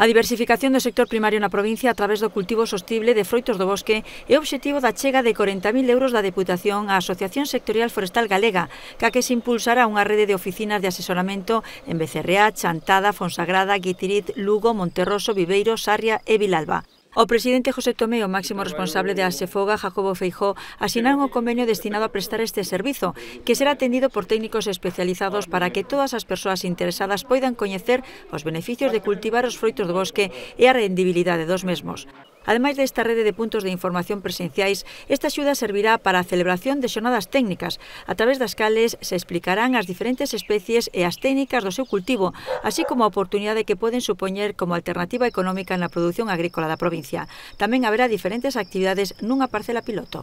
A diversificación do sector primario na provincia a través do cultivo sostible de froitos do bosque é obxectivo da chega de 40.000 euros da Deputación á Asociación Sectorial Forestal Galega, ca que se impulsará unha rede de oficinas de asesoramento en Becerreá, Chantada, Fonsagrada, Guitirit, Lugo, Monterroso, Viveiro, Sarria e Vilalba. O presidente José Tomé, o máximo responsable de Asefoga, Jacobo Feijó, asinaron o convenio destinado a prestar este servizo, que será atendido por técnicos especializados para que todas as persoas interesadas poidan coñecer os beneficios de cultivar os froitos do bosque e a rendibilidade dos mesmos. Ademais desta rede de puntos de información presenciais, esta axuda servirá para a celebración de xonadas técnicas, a través das cales se explicarán as diferentes especies e as técnicas do seu cultivo, así como a oportunidade que poden supoñer como alternativa económica na produción agrícola da provincia. Tamén haberá diferentes actividades nunha parcela piloto.